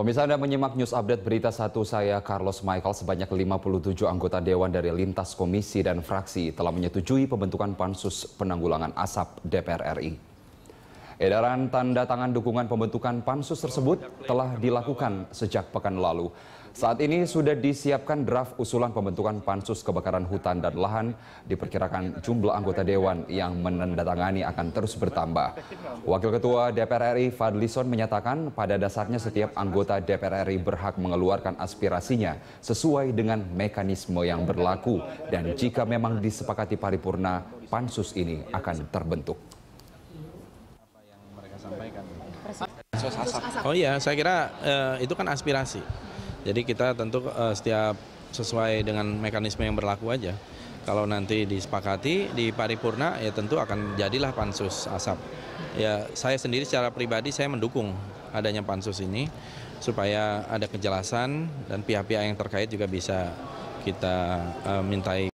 Pemirsa Anda menyimak news update berita satu saya Carlos Michael sebanyak 57 anggota dewan dari lintas komisi dan fraksi telah menyetujui pembentukan pansus penanggulangan asap DPR RI. Edaran tanda tangan dukungan pembentukan pansus tersebut telah dilakukan sejak pekan lalu. Saat ini sudah disiapkan draft usulan pembentukan pansus kebakaran hutan dan lahan. Diperkirakan jumlah anggota dewan yang menandatangani akan terus bertambah. Wakil Ketua DPR RI Fadlison menyatakan pada dasarnya setiap anggota DPR RI berhak mengeluarkan aspirasinya sesuai dengan mekanisme yang berlaku dan jika memang disepakati paripurna, pansus ini akan terbentuk. Oh iya, saya kira uh, itu kan aspirasi. Jadi kita tentu uh, setiap sesuai dengan mekanisme yang berlaku aja. Kalau nanti disepakati di paripurna ya tentu akan jadilah pansus asap. Ya saya sendiri secara pribadi saya mendukung adanya pansus ini supaya ada kejelasan dan pihak-pihak yang terkait juga bisa kita uh, mintai